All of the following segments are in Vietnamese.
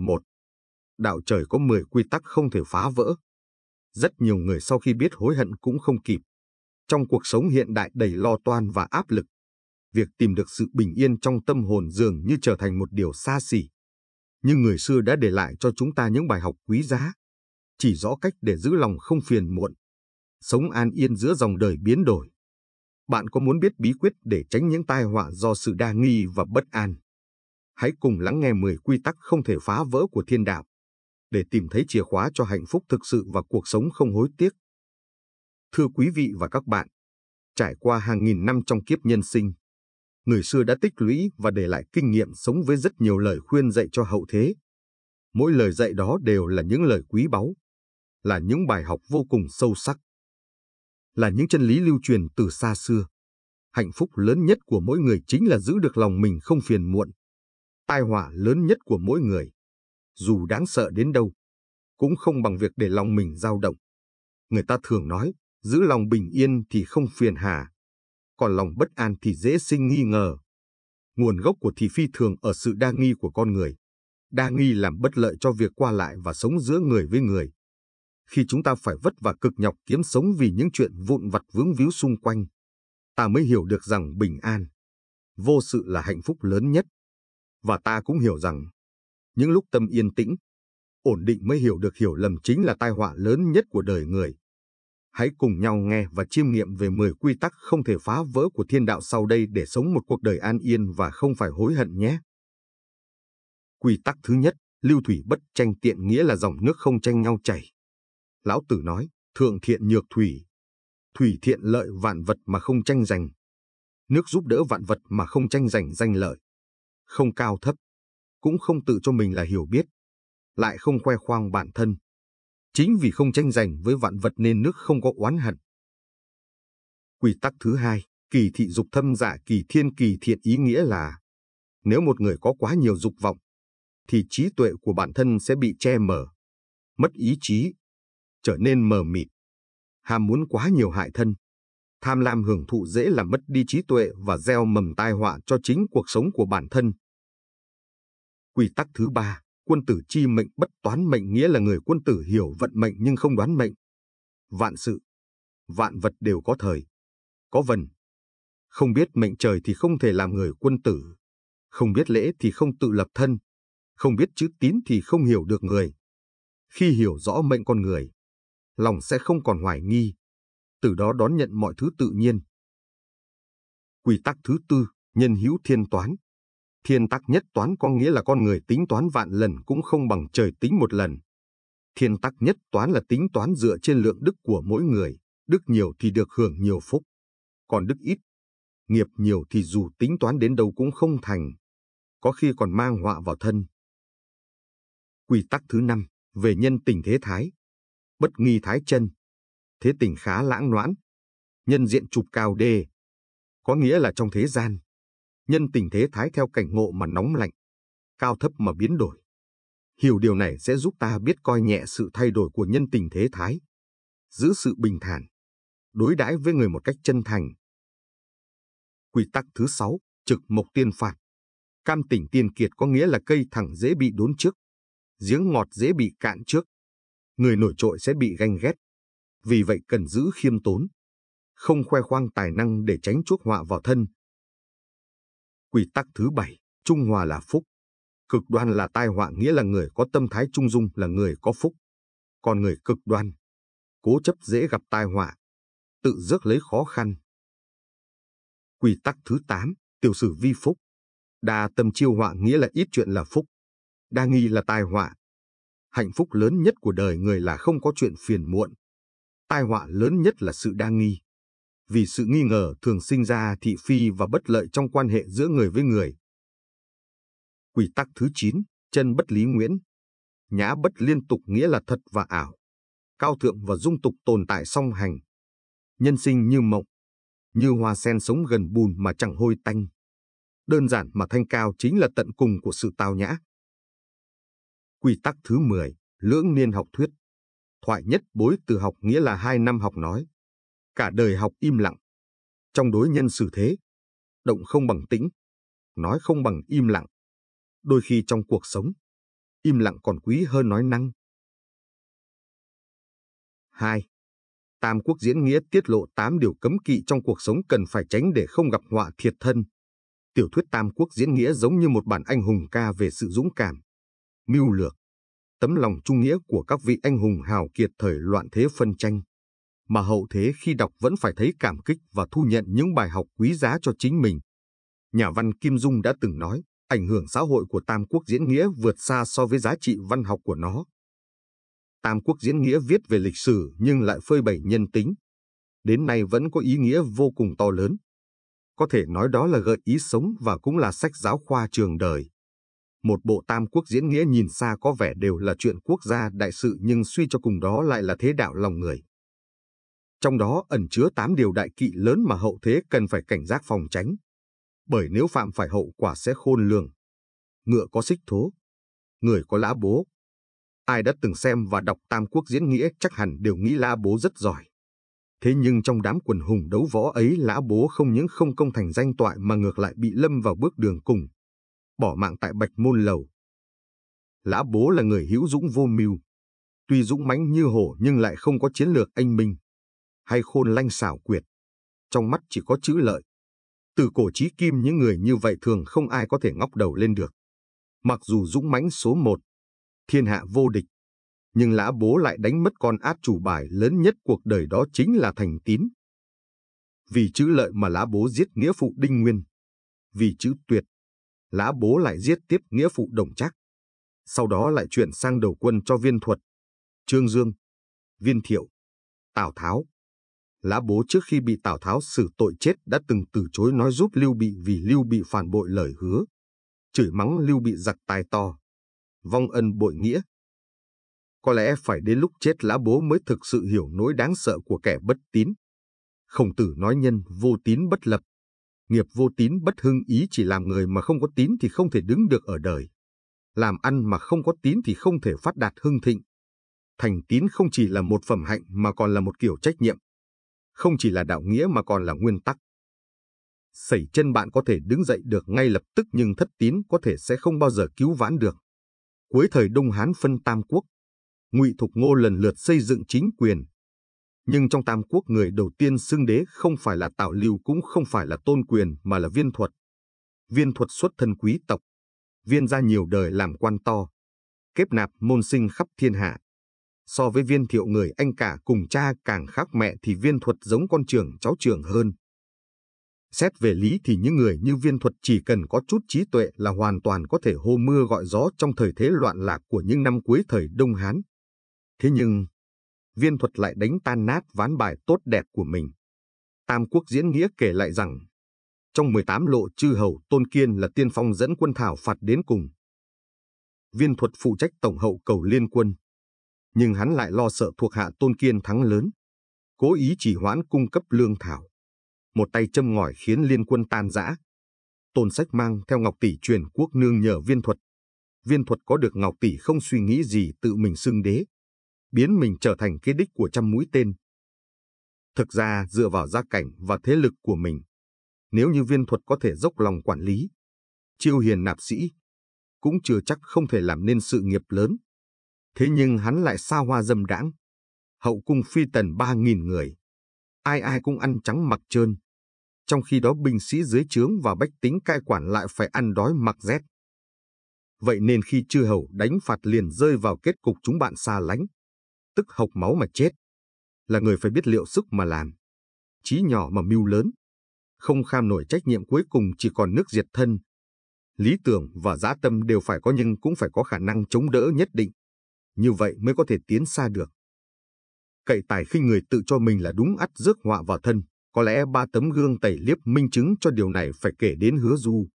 1. Đạo trời có 10 quy tắc không thể phá vỡ. Rất nhiều người sau khi biết hối hận cũng không kịp. Trong cuộc sống hiện đại đầy lo toan và áp lực, việc tìm được sự bình yên trong tâm hồn dường như trở thành một điều xa xỉ. Nhưng người xưa đã để lại cho chúng ta những bài học quý giá, chỉ rõ cách để giữ lòng không phiền muộn, sống an yên giữa dòng đời biến đổi. Bạn có muốn biết bí quyết để tránh những tai họa do sự đa nghi và bất an? hãy cùng lắng nghe 10 quy tắc không thể phá vỡ của thiên đạo để tìm thấy chìa khóa cho hạnh phúc thực sự và cuộc sống không hối tiếc. Thưa quý vị và các bạn, trải qua hàng nghìn năm trong kiếp nhân sinh, người xưa đã tích lũy và để lại kinh nghiệm sống với rất nhiều lời khuyên dạy cho hậu thế. Mỗi lời dạy đó đều là những lời quý báu, là những bài học vô cùng sâu sắc, là những chân lý lưu truyền từ xa xưa. Hạnh phúc lớn nhất của mỗi người chính là giữ được lòng mình không phiền muộn, tai họa lớn nhất của mỗi người, dù đáng sợ đến đâu, cũng không bằng việc để lòng mình dao động. Người ta thường nói, giữ lòng bình yên thì không phiền hà, còn lòng bất an thì dễ sinh nghi ngờ. Nguồn gốc của thị phi thường ở sự đa nghi của con người. Đa nghi làm bất lợi cho việc qua lại và sống giữa người với người. Khi chúng ta phải vất vả cực nhọc kiếm sống vì những chuyện vụn vặt vướng víu xung quanh, ta mới hiểu được rằng bình an, vô sự là hạnh phúc lớn nhất và ta cũng hiểu rằng, những lúc tâm yên tĩnh, ổn định mới hiểu được hiểu lầm chính là tai họa lớn nhất của đời người. Hãy cùng nhau nghe và chiêm nghiệm về 10 quy tắc không thể phá vỡ của thiên đạo sau đây để sống một cuộc đời an yên và không phải hối hận nhé. Quy tắc thứ nhất, lưu thủy bất tranh tiện nghĩa là dòng nước không tranh nhau chảy. Lão Tử nói, thượng thiện nhược thủy. Thủy thiện lợi vạn vật mà không tranh giành. Nước giúp đỡ vạn vật mà không tranh giành danh lợi không cao thấp, cũng không tự cho mình là hiểu biết, lại không khoe khoang bản thân. Chính vì không tranh giành với vạn vật nên nước không có oán hận. Quy tắc thứ hai, kỳ thị dục thâm giả dạ, kỳ thiên kỳ thiện ý nghĩa là nếu một người có quá nhiều dục vọng, thì trí tuệ của bản thân sẽ bị che mở mất ý chí, trở nên mờ mịt. Ham muốn quá nhiều hại thân, tham lam hưởng thụ dễ làm mất đi trí tuệ và gieo mầm tai họa cho chính cuộc sống của bản thân. Quy tắc thứ ba, quân tử chi mệnh bất toán mệnh nghĩa là người quân tử hiểu vận mệnh nhưng không đoán mệnh. Vạn sự, vạn vật đều có thời, có vần. Không biết mệnh trời thì không thể làm người quân tử. Không biết lễ thì không tự lập thân. Không biết chữ tín thì không hiểu được người. Khi hiểu rõ mệnh con người, lòng sẽ không còn hoài nghi. Từ đó đón nhận mọi thứ tự nhiên. Quy tắc thứ tư, nhân hữu thiên toán, Thiên tắc nhất toán có nghĩa là con người tính toán vạn lần cũng không bằng trời tính một lần. Thiên tắc nhất toán là tính toán dựa trên lượng đức của mỗi người, đức nhiều thì được hưởng nhiều phúc, còn đức ít, nghiệp nhiều thì dù tính toán đến đâu cũng không thành, có khi còn mang họa vào thân. Quy tắc thứ năm về nhân tình thế thái, bất nghi thái chân, thế tình khá lãng noãn, nhân diện trục cao đề, có nghĩa là trong thế gian, nhân tình thế thái theo cảnh ngộ mà nóng lạnh, cao thấp mà biến đổi. Hiểu điều này sẽ giúp ta biết coi nhẹ sự thay đổi của nhân tình thế thái, giữ sự bình thản, đối đãi với người một cách chân thành. Quy tắc thứ sáu trực mộc tiên phạt. Cam tỉnh tiên kiệt có nghĩa là cây thẳng dễ bị đốn trước, giếng ngọt dễ bị cạn trước, người nổi trội sẽ bị ganh ghét. Vì vậy cần giữ khiêm tốn, không khoe khoang tài năng để tránh chuốc họa vào thân, Quy tắc thứ bảy, trung hòa là phúc. Cực đoan là tai họa nghĩa là người có tâm thái trung dung là người có phúc. Còn người cực đoan, cố chấp dễ gặp tai họa, tự rước lấy khó khăn. Quy tắc thứ tám, tiểu sử vi phúc. Đa tâm chiêu họa nghĩa là ít chuyện là phúc, đa nghi là tai họa. Hạnh phúc lớn nhất của đời người là không có chuyện phiền muộn. Tai họa lớn nhất là sự đa nghi vì sự nghi ngờ thường sinh ra thị phi và bất lợi trong quan hệ giữa người với người. Quy tắc thứ 9, chân bất lý nguyễn. Nhã bất liên tục nghĩa là thật và ảo. Cao thượng và dung tục tồn tại song hành. Nhân sinh như mộng, như hoa sen sống gần bùn mà chẳng hôi tanh. Đơn giản mà thanh cao chính là tận cùng của sự tao nhã. Quy tắc thứ 10, lưỡng niên học thuyết. Thoại nhất bối từ học nghĩa là hai năm học nói, Cả đời học im lặng. Trong đối nhân xử thế, động không bằng tĩnh, nói không bằng im lặng. Đôi khi trong cuộc sống, im lặng còn quý hơn nói năng. 2. Tam Quốc Diễn Nghĩa tiết lộ 8 điều cấm kỵ trong cuộc sống cần phải tránh để không gặp họa thiệt thân. Tiểu thuyết Tam Quốc Diễn Nghĩa giống như một bản anh hùng ca về sự dũng cảm, mưu lược, tấm lòng trung nghĩa của các vị anh hùng hào kiệt thời loạn thế phân tranh mà hậu thế khi đọc vẫn phải thấy cảm kích và thu nhận những bài học quý giá cho chính mình. Nhà văn Kim Dung đã từng nói, ảnh hưởng xã hội của Tam Quốc Diễn Nghĩa vượt xa so với giá trị văn học của nó. Tam Quốc Diễn Nghĩa viết về lịch sử nhưng lại phơi bày nhân tính. Đến nay vẫn có ý nghĩa vô cùng to lớn. Có thể nói đó là gợi ý sống và cũng là sách giáo khoa trường đời. Một bộ Tam Quốc Diễn Nghĩa nhìn xa có vẻ đều là chuyện quốc gia đại sự nhưng suy cho cùng đó lại là thế đạo lòng người trong đó ẩn chứa 8 điều đại kỵ lớn mà hậu thế cần phải cảnh giác phòng tránh. Bởi nếu phạm phải hậu quả sẽ khôn lường. Ngựa có xích thố, người có lá bố. Ai đã từng xem và đọc Tam Quốc diễn nghĩa chắc hẳn đều nghĩ lá bố rất giỏi. Thế nhưng trong đám quần hùng đấu võ ấy lã bố không những không công thành danh toại mà ngược lại bị lâm vào bước đường cùng, bỏ mạng tại bạch môn lầu. Lã bố là người hữu dũng vô mưu, tuy dũng mãnh như hổ nhưng lại không có chiến lược anh minh hay khôn lanh xảo quyệt. Trong mắt chỉ có chữ lợi. Từ cổ chí kim những người như vậy thường không ai có thể ngóc đầu lên được. Mặc dù dũng mãnh số một, thiên hạ vô địch, nhưng lã bố lại đánh mất con át chủ bài lớn nhất cuộc đời đó chính là thành tín. Vì chữ lợi mà lã bố giết nghĩa phụ Đinh Nguyên. Vì chữ tuyệt, lã bố lại giết tiếp nghĩa phụ Đồng chắc Sau đó lại chuyển sang đầu quân cho viên thuật, Trương Dương, Viên Thiệu, Tào Tháo, Lã Bố trước khi bị Tào Tháo xử tội chết đã từng từ chối nói giúp Lưu Bị vì Lưu Bị phản bội lời hứa, chửi mắng Lưu Bị giặc tai to, vong ân bội nghĩa. Có lẽ phải đến lúc chết Lã Bố mới thực sự hiểu nỗi đáng sợ của kẻ bất tín. Khổng tử nói nhân vô tín bất lập, nghiệp vô tín bất hưng ý chỉ làm người mà không có tín thì không thể đứng được ở đời. Làm ăn mà không có tín thì không thể phát đạt hưng thịnh. Thành tín không chỉ là một phẩm hạnh mà còn là một kiểu trách nhiệm không chỉ là đạo nghĩa mà còn là nguyên tắc. Sẩy chân bạn có thể đứng dậy được ngay lập tức nhưng thất tín có thể sẽ không bao giờ cứu vãn được. Cuối thời Đông Hán phân Tam Quốc, Ngụy Thục Ngô lần lượt xây dựng chính quyền. Nhưng trong Tam Quốc người đầu tiên xưng đế không phải là Tào Lưu cũng không phải là Tôn Quyền mà là Viên Thuật. Viên Thuật xuất thân quý tộc, viên ra nhiều đời làm quan to, kép nạp môn sinh khắp thiên hạ. So với viên thiệu người anh cả cùng cha càng khác mẹ thì viên thuật giống con trưởng cháu trưởng hơn. Xét về lý thì những người như viên thuật chỉ cần có chút trí tuệ là hoàn toàn có thể hô mưa gọi gió trong thời thế loạn lạc của những năm cuối thời Đông Hán. Thế nhưng, viên thuật lại đánh tan nát ván bài tốt đẹp của mình. Tam Quốc Diễn Nghĩa kể lại rằng, trong 18 lộ chư hầu Tôn Kiên là tiên phong dẫn quân thảo phạt đến cùng. Viên thuật phụ trách tổng hậu cầu liên quân, nhưng hắn lại lo sợ thuộc hạ Tôn Kiên thắng lớn. Cố ý chỉ hoãn cung cấp lương thảo. Một tay châm ngòi khiến liên quân tan rã. Tôn sách mang theo Ngọc Tỷ truyền quốc nương nhờ viên thuật. Viên thuật có được Ngọc Tỷ không suy nghĩ gì tự mình xưng đế. Biến mình trở thành kế đích của trăm mũi tên. Thực ra dựa vào gia cảnh và thế lực của mình. Nếu như viên thuật có thể dốc lòng quản lý, chiêu hiền nạp sĩ, cũng chưa chắc không thể làm nên sự nghiệp lớn. Thế nhưng hắn lại xa hoa dâm đãng. Hậu cung phi tần ba nghìn người. Ai ai cũng ăn trắng mặc trơn. Trong khi đó binh sĩ dưới trướng và bách tính cai quản lại phải ăn đói mặc rét. Vậy nên khi chư hầu đánh phạt liền rơi vào kết cục chúng bạn xa lánh. Tức hộc máu mà chết. Là người phải biết liệu sức mà làm. Chí nhỏ mà mưu lớn. Không kham nổi trách nhiệm cuối cùng chỉ còn nước diệt thân, lý tưởng và dã tâm đều phải có nhưng cũng phải có khả năng chống đỡ nhất định như vậy mới có thể tiến xa được. Cậy tài khinh người tự cho mình là đúng ắt rước họa vào thân, có lẽ ba tấm gương tẩy liếp minh chứng cho điều này phải kể đến hứa du,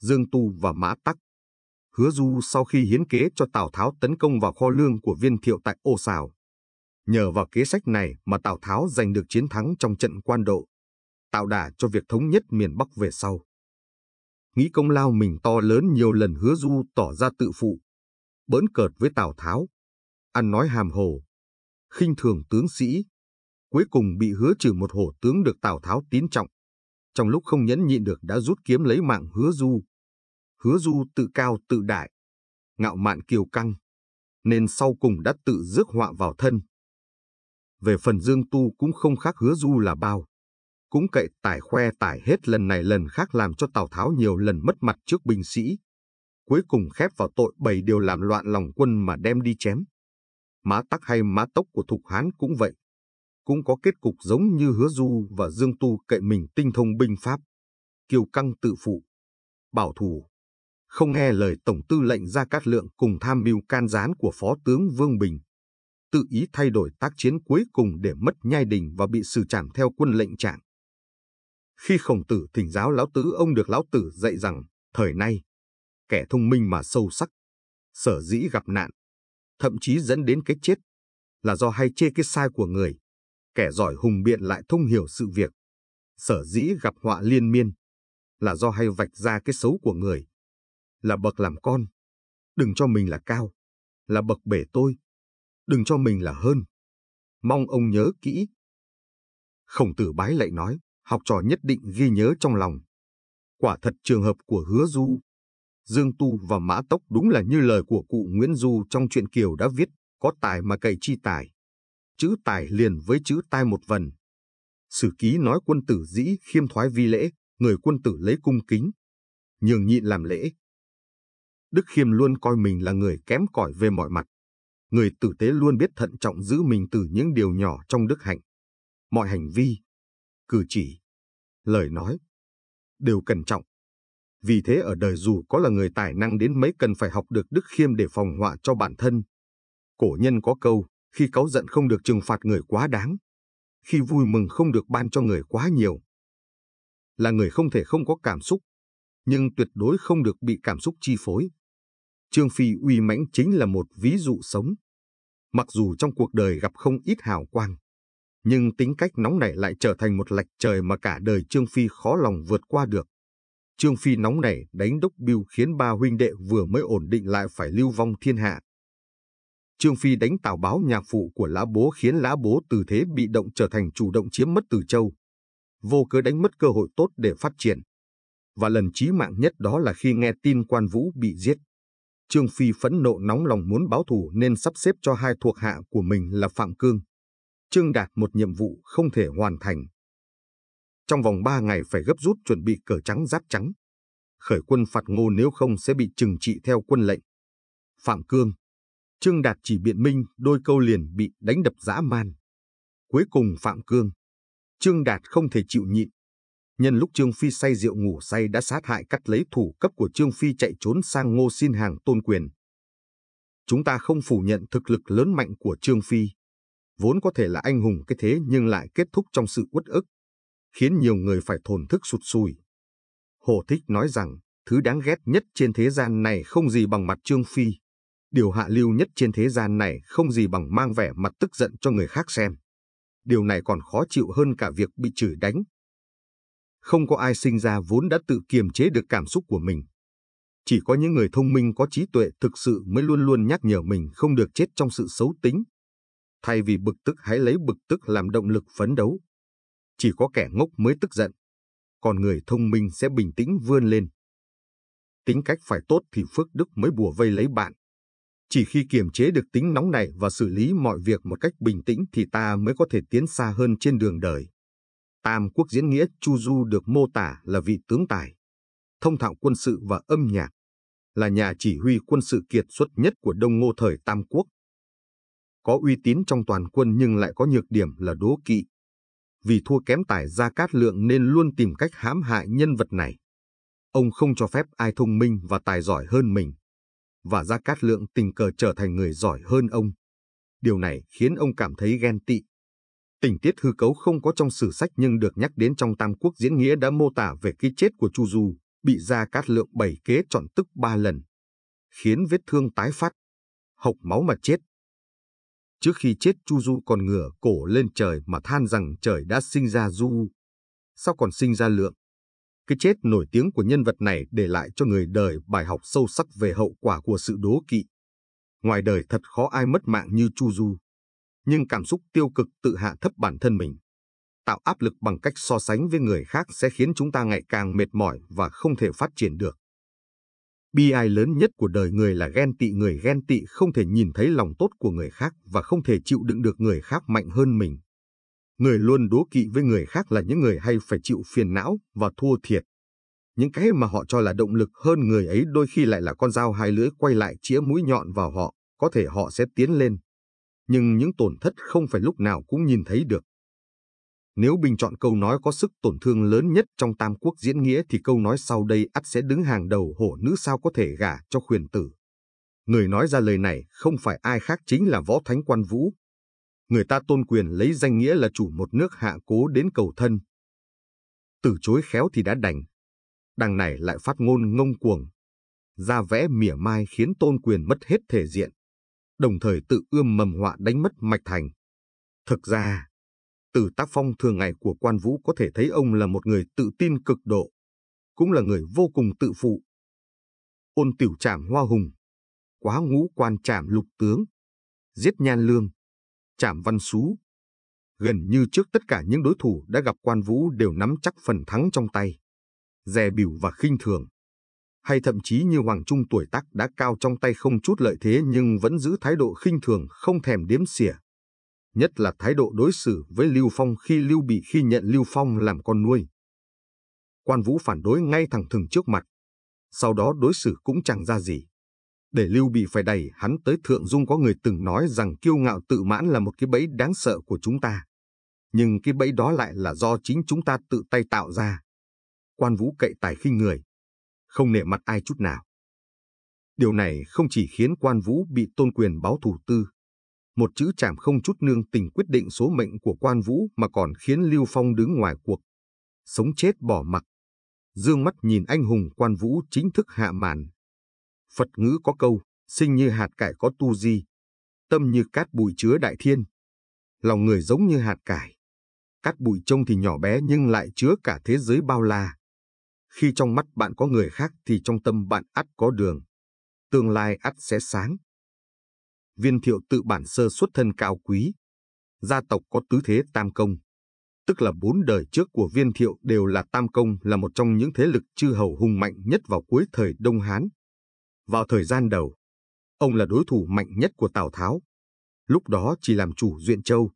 Dương Tu và Mã Tắc. Hứa Du sau khi hiến kế cho Tào Tháo tấn công vào kho lương của viên thiệu tại Ô Sào. Nhờ vào kế sách này mà Tào Tháo giành được chiến thắng trong trận quan độ, tạo đà cho việc thống nhất miền Bắc về sau. Nghĩ công lao mình to lớn nhiều lần hứa Du tỏ ra tự phụ, bỡn cợt với Tào Tháo, ăn nói hàm hồ, khinh thường tướng sĩ, cuối cùng bị hứa trừ một hổ tướng được Tào Tháo tín trọng. Trong lúc không nhẫn nhịn được đã rút kiếm lấy mạng hứa du. Hứa du tự cao tự đại, ngạo mạn kiều căng, nên sau cùng đã tự rước họa vào thân. Về phần Dương Tu cũng không khác hứa du là bao. Cũng cậy tải khoe tải hết lần này lần khác làm cho Tào Tháo nhiều lần mất mặt trước binh sĩ cuối cùng khép vào tội bảy điều làm loạn lòng quân mà đem đi chém. Má tắc hay má tốc của Thục Hán cũng vậy, cũng có kết cục giống như Hứa Du và Dương Tu cậy mình tinh thông binh pháp. kiêu Căng tự phụ, bảo thủ, không nghe lời Tổng tư lệnh Gia Cát Lượng cùng tham mưu can gián của Phó tướng Vương Bình. Tự ý thay đổi tác chiến cuối cùng để mất nhai đình và bị xử trảm theo quân lệnh trạng. Khi khổng tử thỉnh giáo lão tử ông được lão tử dạy rằng, thời nay, kẻ thông minh mà sâu sắc, sở dĩ gặp nạn, thậm chí dẫn đến cái chết, là do hay chê cái sai của người. Kẻ giỏi hùng biện lại thông hiểu sự việc, sở dĩ gặp họa liên miên, là do hay vạch ra cái xấu của người. Là bậc làm con, đừng cho mình là cao, là bậc bể tôi, đừng cho mình là hơn. Mong ông nhớ kỹ. Khổng tử bái lại nói, học trò nhất định ghi nhớ trong lòng. Quả thật trường hợp của hứa du Dương Tu và Mã Tốc đúng là như lời của cụ Nguyễn Du trong truyện Kiều đã viết, có tài mà cậy chi tài. Chữ tài liền với chữ tai một vần. Sử ký nói quân tử dĩ khiêm thoái vi lễ, người quân tử lấy cung kính. Nhường nhịn làm lễ. Đức Khiêm luôn coi mình là người kém cỏi về mọi mặt. Người tử tế luôn biết thận trọng giữ mình từ những điều nhỏ trong đức hạnh. Mọi hành vi, cử chỉ, lời nói, đều cẩn trọng, vì thế ở đời dù có là người tài năng đến mấy cần phải học được đức khiêm để phòng họa cho bản thân. Cổ nhân có câu, khi cáu giận không được trừng phạt người quá đáng, khi vui mừng không được ban cho người quá nhiều. Là người không thể không có cảm xúc, nhưng tuyệt đối không được bị cảm xúc chi phối. Trương Phi uy mãnh chính là một ví dụ sống. Mặc dù trong cuộc đời gặp không ít hào quang, nhưng tính cách nóng nảy lại trở thành một lạch trời mà cả đời Trương Phi khó lòng vượt qua được. Trương Phi nóng nảy đánh đốc biêu khiến ba huynh đệ vừa mới ổn định lại phải lưu vong thiên hạ. Trương Phi đánh tào báo nhạc phụ của lá bố khiến lá bố từ thế bị động trở thành chủ động chiếm mất từ châu. Vô cớ đánh mất cơ hội tốt để phát triển. Và lần chí mạng nhất đó là khi nghe tin quan vũ bị giết. Trương Phi phẫn nộ nóng lòng muốn báo thù nên sắp xếp cho hai thuộc hạ của mình là Phạm Cương. Trương Đạt một nhiệm vụ không thể hoàn thành trong vòng ba ngày phải gấp rút chuẩn bị cờ trắng giáp trắng. Khởi quân phạt ngô nếu không sẽ bị trừng trị theo quân lệnh. Phạm Cương, Trương Đạt chỉ biện minh đôi câu liền bị đánh đập dã man. Cuối cùng Phạm Cương, Trương Đạt không thể chịu nhịn. Nhân lúc Trương Phi say rượu ngủ say đã sát hại cắt lấy thủ cấp của Trương Phi chạy trốn sang ngô xin hàng tôn quyền. Chúng ta không phủ nhận thực lực lớn mạnh của Trương Phi. Vốn có thể là anh hùng cái thế nhưng lại kết thúc trong sự uất ức, khiến nhiều người phải thổn thức sụt sùi. Hồ Thích nói rằng, thứ đáng ghét nhất trên thế gian này không gì bằng mặt Trương Phi. Điều hạ lưu nhất trên thế gian này không gì bằng mang vẻ mặt tức giận cho người khác xem. Điều này còn khó chịu hơn cả việc bị chửi đánh. Không có ai sinh ra vốn đã tự kiềm chế được cảm xúc của mình. Chỉ có những người thông minh có trí tuệ thực sự mới luôn luôn nhắc nhở mình không được chết trong sự xấu tính. Thay vì bực tức hãy lấy bực tức làm động lực phấn đấu, chỉ có kẻ ngốc mới tức giận, còn người thông minh sẽ bình tĩnh vươn lên. Tính cách phải tốt thì phước đức mới bùa vây lấy bạn. Chỉ khi kiềm chế được tính nóng này và xử lý mọi việc một cách bình tĩnh thì ta mới có thể tiến xa hơn trên đường đời. Tam Quốc diễn nghĩa Chu Du được mô tả là vị tướng tài, thông thạo quân sự và âm nhạc, là nhà chỉ huy quân sự kiệt xuất nhất của Đông Ngô thời Tam Quốc. Có uy tín trong toàn quân nhưng lại có nhược điểm là đố kỵ, vì thua kém tài Gia Cát Lượng nên luôn tìm cách hãm hại nhân vật này. Ông không cho phép ai thông minh và tài giỏi hơn mình. Và Gia Cát Lượng tình cờ trở thành người giỏi hơn ông. Điều này khiến ông cảm thấy ghen tị. Tình tiết hư cấu không có trong sử sách nhưng được nhắc đến trong Tam Quốc Diễn Nghĩa đã mô tả về cái chết của Chu Du, bị Gia Cát Lượng bảy kế chọn tức ba lần, khiến vết thương tái phát, hộc máu mà chết. Trước khi chết Chu Du còn ngửa cổ lên trời mà than rằng trời đã sinh ra Du. Sao còn sinh ra lượng? Cái chết nổi tiếng của nhân vật này để lại cho người đời bài học sâu sắc về hậu quả của sự đố kỵ. Ngoài đời thật khó ai mất mạng như Chu Du. Nhưng cảm xúc tiêu cực tự hạ thấp bản thân mình. Tạo áp lực bằng cách so sánh với người khác sẽ khiến chúng ta ngày càng mệt mỏi và không thể phát triển được. Bi ai lớn nhất của đời người là ghen tị. Người ghen tị không thể nhìn thấy lòng tốt của người khác và không thể chịu đựng được người khác mạnh hơn mình. Người luôn đố kỵ với người khác là những người hay phải chịu phiền não và thua thiệt. Những cái mà họ cho là động lực hơn người ấy đôi khi lại là con dao hai lưỡi quay lại chĩa mũi nhọn vào họ, có thể họ sẽ tiến lên. Nhưng những tổn thất không phải lúc nào cũng nhìn thấy được. Nếu bình chọn câu nói có sức tổn thương lớn nhất trong Tam Quốc diễn nghĩa thì câu nói sau đây ắt sẽ đứng hàng đầu hổ nữ sao có thể gả cho khuyền tử. Người nói ra lời này không phải ai khác chính là Võ Thánh Quan Vũ. Người ta tôn quyền lấy danh nghĩa là chủ một nước hạ cố đến cầu thân. Từ chối khéo thì đã đành. Đằng này lại phát ngôn ngông cuồng. Ra vẽ mỉa mai khiến tôn quyền mất hết thể diện. Đồng thời tự ươm mầm họa đánh mất mạch thành. Thực ra, từ tác phong thường ngày của quan vũ có thể thấy ông là một người tự tin cực độ, cũng là người vô cùng tự phụ. Ôn tiểu trảm hoa hùng, quá ngũ quan trảm lục tướng, giết nhan lương, trảm văn xú. Gần như trước tất cả những đối thủ đã gặp quan vũ đều nắm chắc phần thắng trong tay, dè biểu và khinh thường. Hay thậm chí như Hoàng Trung tuổi tác đã cao trong tay không chút lợi thế nhưng vẫn giữ thái độ khinh thường không thèm đếm xỉa nhất là thái độ đối xử với Lưu Phong khi Lưu Bị khi nhận Lưu Phong làm con nuôi. Quan Vũ phản đối ngay thẳng thừng trước mặt, sau đó đối xử cũng chẳng ra gì. Để Lưu Bị phải đẩy hắn tới Thượng Dung có người từng nói rằng kiêu ngạo tự mãn là một cái bẫy đáng sợ của chúng ta. Nhưng cái bẫy đó lại là do chính chúng ta tự tay tạo ra. Quan Vũ cậy tài khinh người, không nể mặt ai chút nào. Điều này không chỉ khiến Quan Vũ bị tôn quyền báo thủ tư, một chữ chạm không chút nương tình quyết định số mệnh của quan vũ mà còn khiến Lưu Phong đứng ngoài cuộc. Sống chết bỏ mặc. Dương mắt nhìn anh hùng quan vũ chính thức hạ màn. Phật ngữ có câu, sinh như hạt cải có tu di, tâm như cát bụi chứa đại thiên. Lòng người giống như hạt cải. Cát bụi trông thì nhỏ bé nhưng lại chứa cả thế giới bao la. Khi trong mắt bạn có người khác thì trong tâm bạn ắt có đường. Tương lai ắt sẽ sáng viên thiệu tự bản sơ xuất thân cao quý. Gia tộc có tứ thế tam công, tức là bốn đời trước của viên thiệu đều là tam công là một trong những thế lực chư hầu hùng mạnh nhất vào cuối thời Đông Hán. Vào thời gian đầu, ông là đối thủ mạnh nhất của Tào Tháo. Lúc đó chỉ làm chủ Duyện Châu,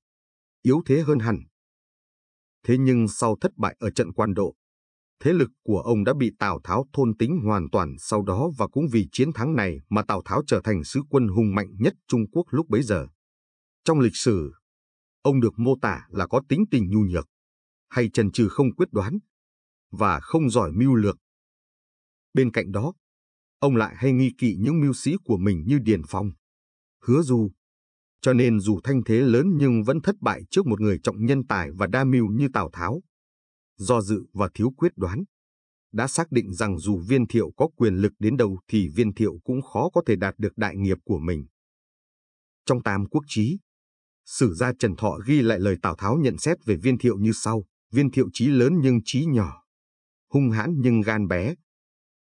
yếu thế hơn hẳn. Thế nhưng sau thất bại ở trận quan độ, Thế lực của ông đã bị Tào Tháo thôn tính hoàn toàn sau đó và cũng vì chiến thắng này mà Tào Tháo trở thành sứ quân hùng mạnh nhất Trung Quốc lúc bấy giờ. Trong lịch sử, ông được mô tả là có tính tình nhu nhược, hay trần trừ không quyết đoán, và không giỏi mưu lược. Bên cạnh đó, ông lại hay nghi kỵ những mưu sĩ của mình như Điền Phong, Hứa Du. Cho nên dù thanh thế lớn nhưng vẫn thất bại trước một người trọng nhân tài và đa mưu như Tào Tháo do dự và thiếu quyết đoán. Đã xác định rằng dù viên thiệu có quyền lực đến đâu thì viên thiệu cũng khó có thể đạt được đại nghiệp của mình. Trong Tam Quốc Chí, sử gia Trần Thọ ghi lại lời Tào Tháo nhận xét về viên thiệu như sau, viên thiệu trí lớn nhưng trí nhỏ, hung hãn nhưng gan bé,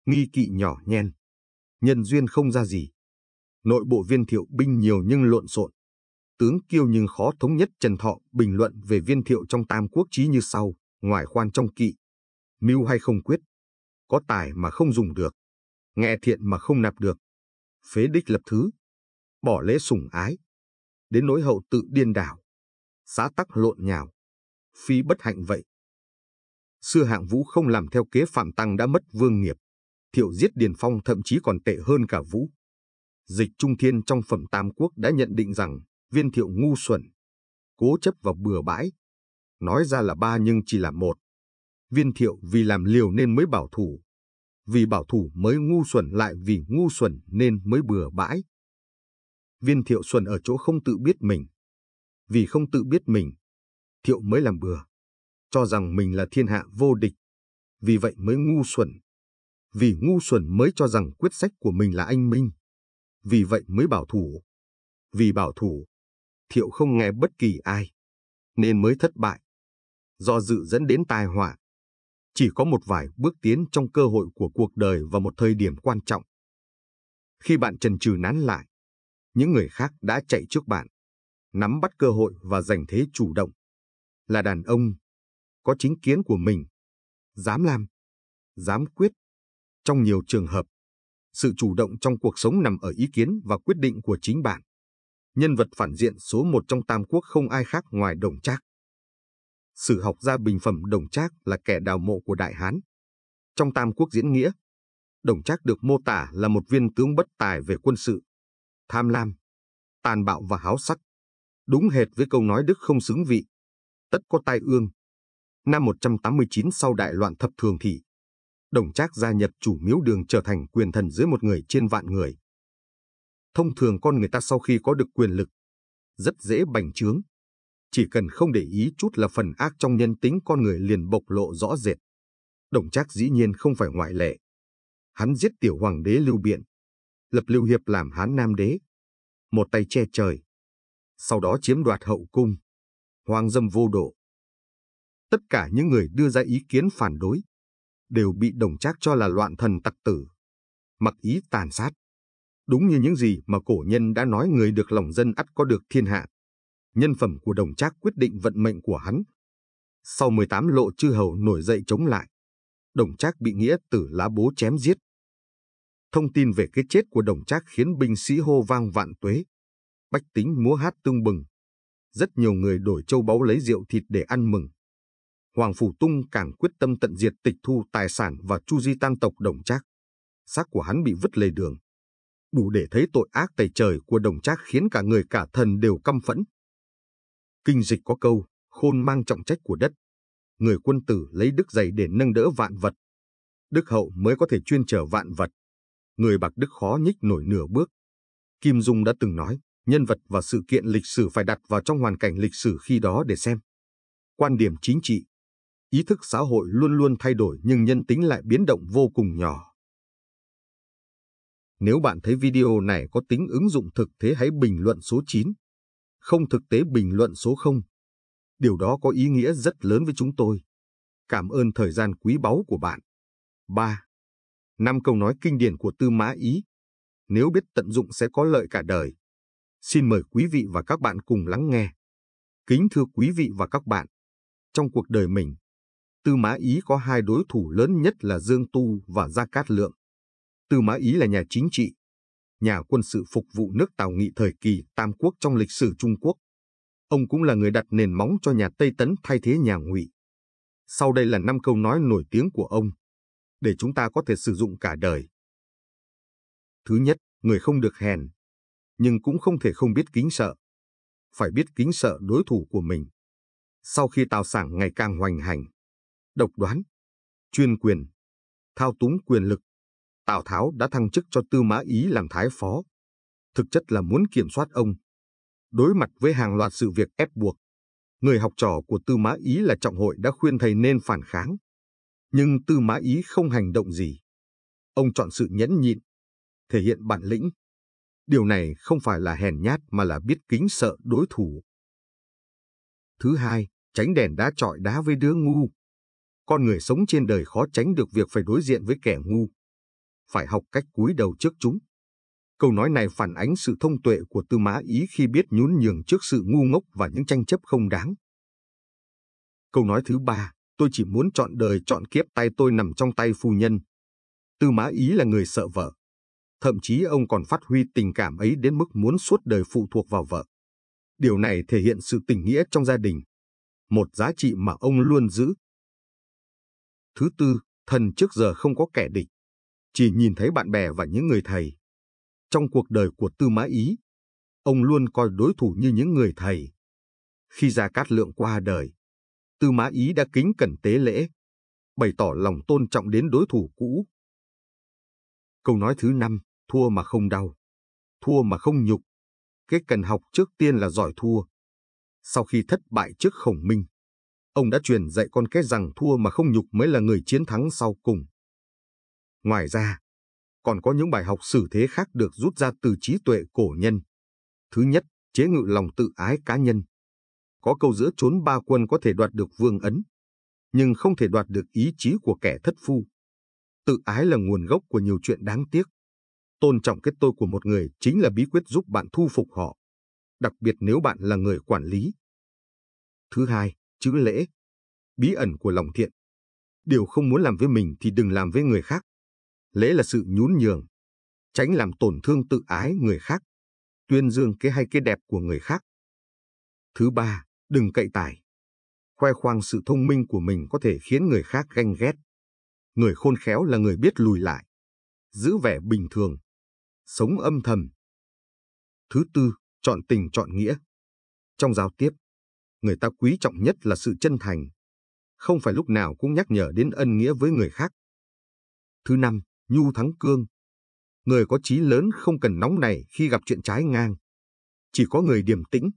nghi kỵ nhỏ nhen, nhân duyên không ra gì. Nội bộ viên thiệu binh nhiều nhưng lộn xộn, tướng kiêu nhưng khó thống nhất Trần Thọ bình luận về viên thiệu trong Tam Quốc Chí như sau ngoại khoan trong kỵ, mưu hay không quyết, có tài mà không dùng được, nghe thiện mà không nạp được, phế đích lập thứ, bỏ lễ sùng ái, đến nỗi hậu tự điên đảo, xá tắc lộn nhào, phi bất hạnh vậy. Xưa hạng vũ không làm theo kế phạm tăng đã mất vương nghiệp, thiệu giết Điền Phong thậm chí còn tệ hơn cả vũ. Dịch Trung Thiên trong phẩm Tam Quốc đã nhận định rằng viên thiệu ngu xuẩn, cố chấp và bừa bãi, nói ra là ba nhưng chỉ là một. Viên thiệu vì làm liều nên mới bảo thủ, vì bảo thủ mới ngu xuẩn lại vì ngu xuẩn nên mới bừa bãi. Viên thiệu xuẩn ở chỗ không tự biết mình. Vì không tự biết mình, thiệu mới làm bừa, cho rằng mình là thiên hạ vô địch, vì vậy mới ngu xuẩn. Vì ngu xuẩn mới cho rằng quyết sách của mình là anh minh, vì vậy mới bảo thủ. Vì bảo thủ, thiệu không nghe bất kỳ ai, nên mới thất bại do dự dẫn đến tai họa. Chỉ có một vài bước tiến trong cơ hội của cuộc đời và một thời điểm quan trọng. Khi bạn trần trừ nán lại, những người khác đã chạy trước bạn, nắm bắt cơ hội và giành thế chủ động. Là đàn ông, có chính kiến của mình, dám làm, dám quyết. Trong nhiều trường hợp, sự chủ động trong cuộc sống nằm ở ý kiến và quyết định của chính bạn. Nhân vật phản diện số một trong Tam Quốc không ai khác ngoài Đồng Trác sử học gia bình phẩm Đồng Trác là kẻ đào mộ của Đại Hán. Trong Tam Quốc diễn nghĩa, Đồng Trác được mô tả là một viên tướng bất tài về quân sự, tham lam, tàn bạo và háo sắc. Đúng hệt với câu nói Đức không xứng vị, tất có tai ương. Năm 189 sau đại loạn thập thường thị, Đồng Trác gia nhập chủ miếu đường trở thành quyền thần dưới một người trên vạn người. Thông thường con người ta sau khi có được quyền lực, rất dễ bành trướng, chỉ cần không để ý chút là phần ác trong nhân tính con người liền bộc lộ rõ rệt. Đồng Trác dĩ nhiên không phải ngoại lệ. Hắn giết tiểu hoàng đế Lưu Biện, lập Lưu Hiệp làm Hán Nam đế, một tay che trời, sau đó chiếm đoạt hậu cung, hoang dâm vô độ. Tất cả những người đưa ra ý kiến phản đối đều bị Đồng Trác cho là loạn thần tặc tử, mặc ý tàn sát. Đúng như những gì mà cổ nhân đã nói người được lòng dân ắt có được thiên hạ nhân phẩm của đồng trác quyết định vận mệnh của hắn. Sau 18 lộ chư hầu nổi dậy chống lại, đồng trác bị nghĩa tử lá bố chém giết. Thông tin về cái chết của đồng trác khiến binh sĩ hô vang vạn tuế. Bách tính múa hát tương bừng. Rất nhiều người đổi châu báu lấy rượu thịt để ăn mừng. Hoàng Phủ Tung càng quyết tâm tận diệt tịch thu tài sản và chu di tan tộc đồng trác. Xác của hắn bị vứt lề đường. Đủ để thấy tội ác tày trời của đồng trác khiến cả người cả thần đều căm phẫn. Kinh dịch có câu, khôn mang trọng trách của đất. Người quân tử lấy đức dày để nâng đỡ vạn vật. Đức hậu mới có thể chuyên trở vạn vật. Người bạc đức khó nhích nổi nửa bước. Kim Dung đã từng nói, nhân vật và sự kiện lịch sử phải đặt vào trong hoàn cảnh lịch sử khi đó để xem. Quan điểm chính trị, ý thức xã hội luôn luôn thay đổi nhưng nhân tính lại biến động vô cùng nhỏ. Nếu bạn thấy video này có tính ứng dụng thực thế hãy bình luận số 9 không thực tế bình luận số 0. Điều đó có ý nghĩa rất lớn với chúng tôi. Cảm ơn thời gian quý báu của bạn. 3. năm câu nói kinh điển của Tư Mã Ý. Nếu biết tận dụng sẽ có lợi cả đời. Xin mời quý vị và các bạn cùng lắng nghe. Kính thưa quý vị và các bạn, trong cuộc đời mình, Tư Mã Ý có hai đối thủ lớn nhất là Dương Tu và Gia Cát Lượng. Tư Mã Ý là nhà chính trị, nhà quân sự phục vụ nước Tào Nghị thời kỳ Tam Quốc trong lịch sử Trung Quốc. Ông cũng là người đặt nền móng cho nhà Tây Tấn thay thế nhà Ngụy. Sau đây là năm câu nói nổi tiếng của ông, để chúng ta có thể sử dụng cả đời. Thứ nhất, người không được hèn, nhưng cũng không thể không biết kính sợ. Phải biết kính sợ đối thủ của mình. Sau khi Tào Sảng ngày càng hoành hành, độc đoán, chuyên quyền, thao túng quyền lực, Tào Tháo đã thăng chức cho Tư Mã Ý làm Thái Phó. Thực chất là muốn kiểm soát ông. Đối mặt với hàng loạt sự việc ép buộc, người học trò của Tư Mã Ý là Trọng Hội đã khuyên thầy nên phản kháng. Nhưng Tư Mã Ý không hành động gì. Ông chọn sự nhẫn nhịn, thể hiện bản lĩnh. Điều này không phải là hèn nhát mà là biết kính sợ đối thủ. Thứ hai, tránh đèn đá trọi đá với đứa ngu. Con người sống trên đời khó tránh được việc phải đối diện với kẻ ngu phải học cách cúi đầu trước chúng. Câu nói này phản ánh sự thông tuệ của Tư Mã Ý khi biết nhún nhường trước sự ngu ngốc và những tranh chấp không đáng. Câu nói thứ ba, tôi chỉ muốn chọn đời chọn kiếp tay tôi nằm trong tay phu nhân. Tư Mã Ý là người sợ vợ. Thậm chí ông còn phát huy tình cảm ấy đến mức muốn suốt đời phụ thuộc vào vợ. Điều này thể hiện sự tình nghĩa trong gia đình, một giá trị mà ông luôn giữ. Thứ tư, thần trước giờ không có kẻ địch chỉ nhìn thấy bạn bè và những người thầy. Trong cuộc đời của Tư Mã Ý, ông luôn coi đối thủ như những người thầy. Khi Gia Cát Lượng qua đời, Tư Mã Ý đã kính cẩn tế lễ, bày tỏ lòng tôn trọng đến đối thủ cũ. Câu nói thứ năm, thua mà không đau, thua mà không nhục. Cái cần học trước tiên là giỏi thua. Sau khi thất bại trước khổng minh, ông đã truyền dạy con cái rằng thua mà không nhục mới là người chiến thắng sau cùng. Ngoài ra, còn có những bài học xử thế khác được rút ra từ trí tuệ cổ nhân. Thứ nhất, chế ngự lòng tự ái cá nhân. Có câu giữa chốn ba quân có thể đoạt được vương ấn, nhưng không thể đoạt được ý chí của kẻ thất phu. Tự ái là nguồn gốc của nhiều chuyện đáng tiếc. Tôn trọng cái tôi của một người chính là bí quyết giúp bạn thu phục họ, đặc biệt nếu bạn là người quản lý. Thứ hai, chữ lễ. Bí ẩn của lòng thiện. Điều không muốn làm với mình thì đừng làm với người khác lễ là sự nhún nhường, tránh làm tổn thương tự ái người khác, tuyên dương cái hay cái đẹp của người khác. Thứ ba, đừng cậy tài. Khoe khoang sự thông minh của mình có thể khiến người khác ganh ghét. Người khôn khéo là người biết lùi lại, giữ vẻ bình thường, sống âm thầm. Thứ tư, chọn tình chọn nghĩa. Trong giao tiếp, người ta quý trọng nhất là sự chân thành, không phải lúc nào cũng nhắc nhở đến ân nghĩa với người khác. Thứ năm, Nhu Thắng Cương. Người có trí lớn không cần nóng này khi gặp chuyện trái ngang. Chỉ có người điềm tĩnh,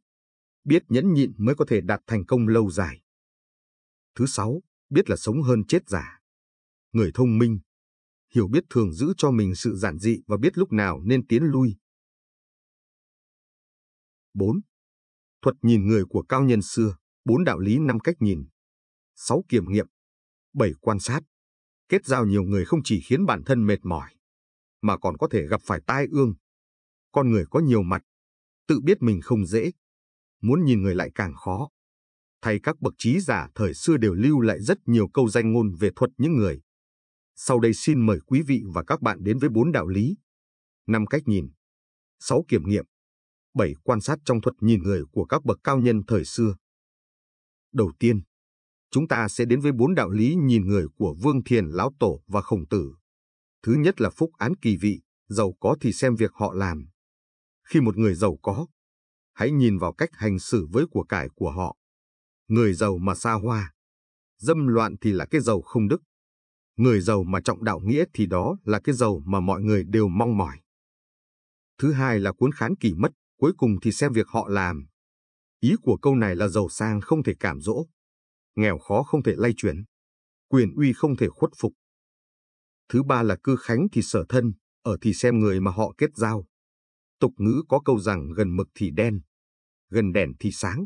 biết nhẫn nhịn mới có thể đạt thành công lâu dài. Thứ sáu, biết là sống hơn chết giả. Người thông minh, hiểu biết thường giữ cho mình sự giản dị và biết lúc nào nên tiến lui. 4. Thuật nhìn người của cao nhân xưa, bốn đạo lý năm cách nhìn, sáu kiểm nghiệm, bảy quan sát, Kết giao nhiều người không chỉ khiến bản thân mệt mỏi, mà còn có thể gặp phải tai ương. Con người có nhiều mặt, tự biết mình không dễ, muốn nhìn người lại càng khó. Thay các bậc trí giả thời xưa đều lưu lại rất nhiều câu danh ngôn về thuật những người. Sau đây xin mời quý vị và các bạn đến với bốn đạo lý, năm cách nhìn, sáu kiểm nghiệm, bảy quan sát trong thuật nhìn người của các bậc cao nhân thời xưa. Đầu tiên, chúng ta sẽ đến với bốn đạo lý nhìn người của Vương Thiền Lão Tổ và Khổng Tử. Thứ nhất là phúc án kỳ vị, giàu có thì xem việc họ làm. Khi một người giàu có, hãy nhìn vào cách hành xử với của cải của họ. Người giàu mà xa hoa, dâm loạn thì là cái giàu không đức. Người giàu mà trọng đạo nghĩa thì đó là cái giàu mà mọi người đều mong mỏi. Thứ hai là cuốn khán kỳ mất, cuối cùng thì xem việc họ làm. Ý của câu này là giàu sang không thể cảm dỗ, nghèo khó không thể lay chuyển, quyền uy không thể khuất phục. Thứ ba là cư khánh thì sở thân, ở thì xem người mà họ kết giao. Tục ngữ có câu rằng gần mực thì đen, gần đèn thì sáng,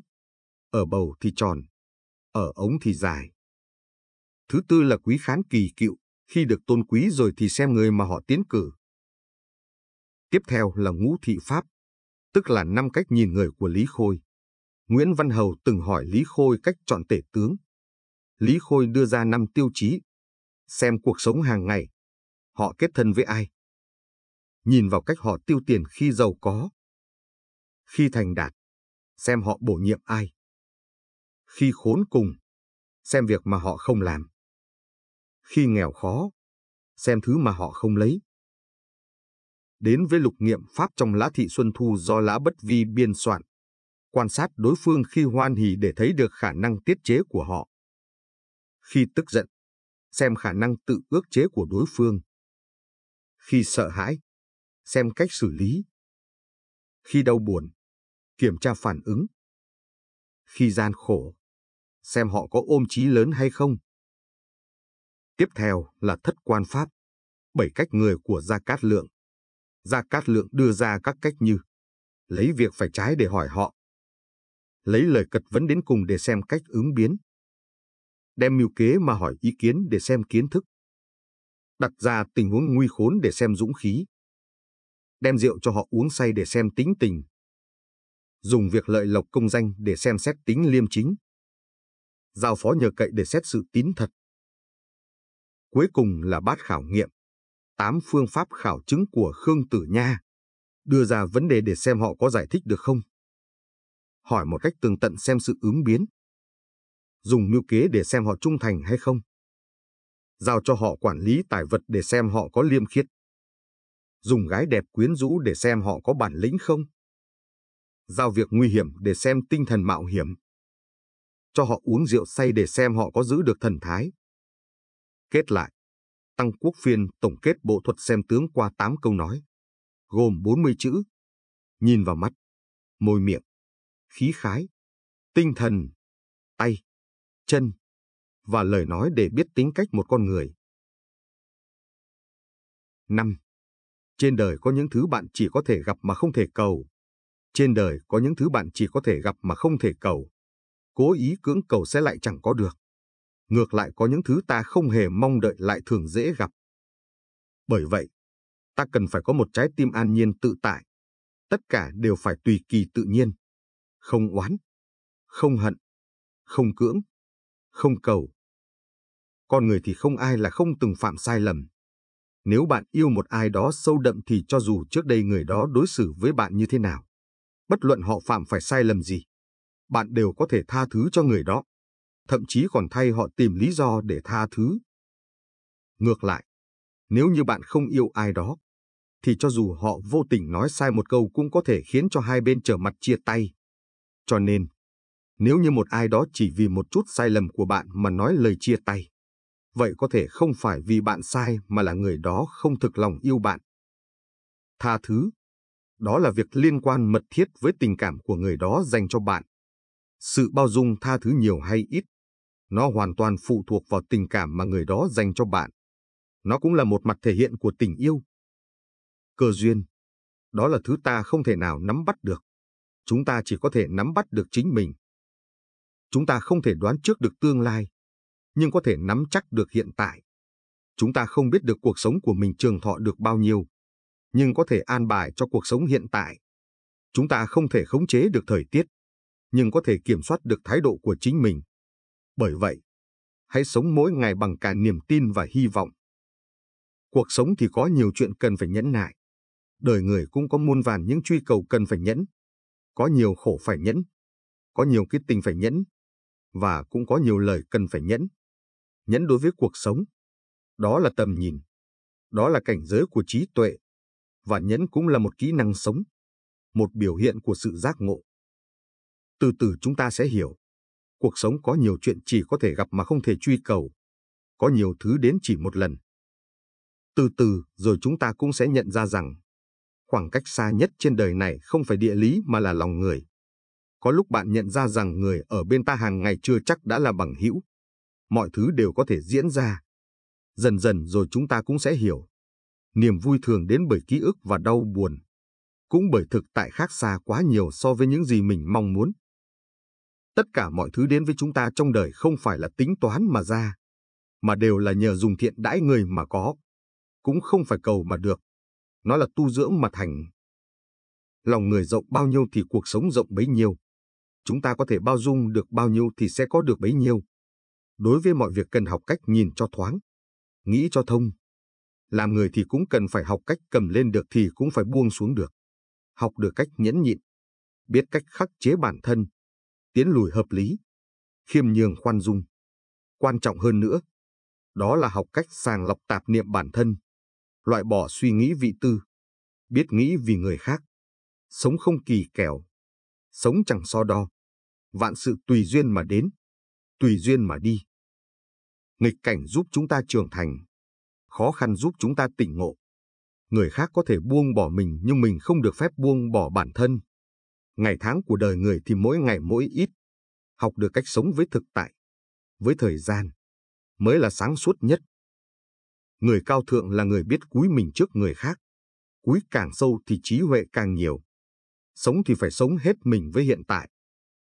ở bầu thì tròn, ở ống thì dài. Thứ tư là quý khán kỳ cựu, khi được tôn quý rồi thì xem người mà họ tiến cử. Tiếp theo là ngũ thị pháp, tức là năm cách nhìn người của Lý Khôi. Nguyễn Văn Hầu từng hỏi Lý Khôi cách chọn tể tướng. Lý Khôi đưa ra năm tiêu chí. Xem cuộc sống hàng ngày. Họ kết thân với ai? Nhìn vào cách họ tiêu tiền khi giàu có. Khi thành đạt, xem họ bổ nhiệm ai. Khi khốn cùng, xem việc mà họ không làm. Khi nghèo khó, xem thứ mà họ không lấy. Đến với lục nghiệm Pháp trong Lã Thị Xuân Thu do Lã Bất Vi biên soạn, quan sát đối phương khi hoan hỉ để thấy được khả năng tiết chế của họ. Khi tức giận, xem khả năng tự ước chế của đối phương. Khi sợ hãi, xem cách xử lý. Khi đau buồn, kiểm tra phản ứng. Khi gian khổ, xem họ có ôm chí lớn hay không. Tiếp theo là thất quan pháp, bảy cách người của Gia Cát Lượng. Gia Cát Lượng đưa ra các cách như lấy việc phải trái để hỏi họ, lấy lời cật vấn đến cùng để xem cách ứng biến. Đem mưu kế mà hỏi ý kiến để xem kiến thức. Đặt ra tình huống nguy khốn để xem dũng khí. Đem rượu cho họ uống say để xem tính tình. Dùng việc lợi lộc công danh để xem xét tính liêm chính. Giao phó nhờ cậy để xét sự tín thật. Cuối cùng là bát khảo nghiệm. Tám phương pháp khảo chứng của Khương Tử Nha. Đưa ra vấn đề để xem họ có giải thích được không hỏi một cách tường tận xem sự ứng biến. Dùng mưu kế để xem họ trung thành hay không. Giao cho họ quản lý tài vật để xem họ có liêm khiết. Dùng gái đẹp quyến rũ để xem họ có bản lĩnh không. Giao việc nguy hiểm để xem tinh thần mạo hiểm. Cho họ uống rượu say để xem họ có giữ được thần thái. Kết lại, Tăng Quốc Phiên tổng kết bộ thuật xem tướng qua 8 câu nói, gồm 40 chữ, nhìn vào mắt, môi miệng, khí khái, tinh thần, tay, chân và lời nói để biết tính cách một con người. 5. Trên đời có những thứ bạn chỉ có thể gặp mà không thể cầu. Trên đời có những thứ bạn chỉ có thể gặp mà không thể cầu. Cố ý cưỡng cầu sẽ lại chẳng có được. Ngược lại có những thứ ta không hề mong đợi lại thường dễ gặp. Bởi vậy, ta cần phải có một trái tim an nhiên tự tại. Tất cả đều phải tùy kỳ tự nhiên không oán, không hận, không cưỡng, không cầu. Con người thì không ai là không từng phạm sai lầm. Nếu bạn yêu một ai đó sâu đậm thì cho dù trước đây người đó đối xử với bạn như thế nào, bất luận họ phạm phải sai lầm gì, bạn đều có thể tha thứ cho người đó, thậm chí còn thay họ tìm lý do để tha thứ. Ngược lại, nếu như bạn không yêu ai đó, thì cho dù họ vô tình nói sai một câu cũng có thể khiến cho hai bên trở mặt chia tay. Cho nên, nếu như một ai đó chỉ vì một chút sai lầm của bạn mà nói lời chia tay, vậy có thể không phải vì bạn sai mà là người đó không thực lòng yêu bạn. Tha thứ, đó là việc liên quan mật thiết với tình cảm của người đó dành cho bạn. Sự bao dung tha thứ nhiều hay ít, nó hoàn toàn phụ thuộc vào tình cảm mà người đó dành cho bạn. Nó cũng là một mặt thể hiện của tình yêu. Cơ duyên, đó là thứ ta không thể nào nắm bắt được chúng ta chỉ có thể nắm bắt được chính mình. Chúng ta không thể đoán trước được tương lai, nhưng có thể nắm chắc được hiện tại. Chúng ta không biết được cuộc sống của mình trường thọ được bao nhiêu, nhưng có thể an bài cho cuộc sống hiện tại. Chúng ta không thể khống chế được thời tiết, nhưng có thể kiểm soát được thái độ của chính mình. Bởi vậy, hãy sống mỗi ngày bằng cả niềm tin và hy vọng. Cuộc sống thì có nhiều chuyện cần phải nhẫn nại. Đời người cũng có muôn vàn những truy cầu cần phải nhẫn, có nhiều khổ phải nhẫn, có nhiều cái tình phải nhẫn, và cũng có nhiều lời cần phải nhẫn. Nhẫn đối với cuộc sống, đó là tầm nhìn, đó là cảnh giới của trí tuệ, và nhẫn cũng là một kỹ năng sống, một biểu hiện của sự giác ngộ. Từ từ chúng ta sẽ hiểu, cuộc sống có nhiều chuyện chỉ có thể gặp mà không thể truy cầu, có nhiều thứ đến chỉ một lần. Từ từ rồi chúng ta cũng sẽ nhận ra rằng Khoảng cách xa nhất trên đời này không phải địa lý mà là lòng người. Có lúc bạn nhận ra rằng người ở bên ta hàng ngày chưa chắc đã là bằng hữu. Mọi thứ đều có thể diễn ra. Dần dần rồi chúng ta cũng sẽ hiểu. Niềm vui thường đến bởi ký ức và đau buồn. Cũng bởi thực tại khác xa quá nhiều so với những gì mình mong muốn. Tất cả mọi thứ đến với chúng ta trong đời không phải là tính toán mà ra, mà đều là nhờ dùng thiện đãi người mà có, cũng không phải cầu mà được nó là tu dưỡng mà thành. Lòng người rộng bao nhiêu thì cuộc sống rộng bấy nhiêu. Chúng ta có thể bao dung được bao nhiêu thì sẽ có được bấy nhiêu. Đối với mọi việc cần học cách nhìn cho thoáng, nghĩ cho thông. Làm người thì cũng cần phải học cách cầm lên được thì cũng phải buông xuống được. Học được cách nhẫn nhịn, biết cách khắc chế bản thân, tiến lùi hợp lý, khiêm nhường khoan dung. Quan trọng hơn nữa, đó là học cách sàng lọc tạp niệm bản thân, loại bỏ suy nghĩ vị tư, biết nghĩ vì người khác, sống không kỳ kèo, sống chẳng so đo, vạn sự tùy duyên mà đến, tùy duyên mà đi. Nghịch cảnh giúp chúng ta trưởng thành, khó khăn giúp chúng ta tỉnh ngộ. Người khác có thể buông bỏ mình nhưng mình không được phép buông bỏ bản thân. Ngày tháng của đời người thì mỗi ngày mỗi ít. Học được cách sống với thực tại, với thời gian, mới là sáng suốt nhất. Người cao thượng là người biết cúi mình trước người khác. Cúi càng sâu thì trí huệ càng nhiều. Sống thì phải sống hết mình với hiện tại.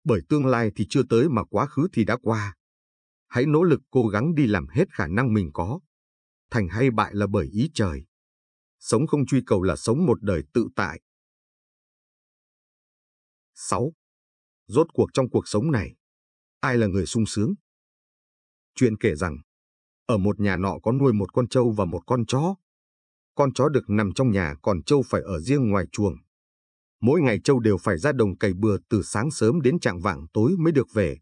Bởi tương lai thì chưa tới mà quá khứ thì đã qua. Hãy nỗ lực cố gắng đi làm hết khả năng mình có. Thành hay bại là bởi ý trời. Sống không truy cầu là sống một đời tự tại. 6. Rốt cuộc trong cuộc sống này, ai là người sung sướng? Chuyện kể rằng, ở một nhà nọ có nuôi một con trâu và một con chó. Con chó được nằm trong nhà còn trâu phải ở riêng ngoài chuồng. Mỗi ngày trâu đều phải ra đồng cày bừa từ sáng sớm đến trạng vạng tối mới được về.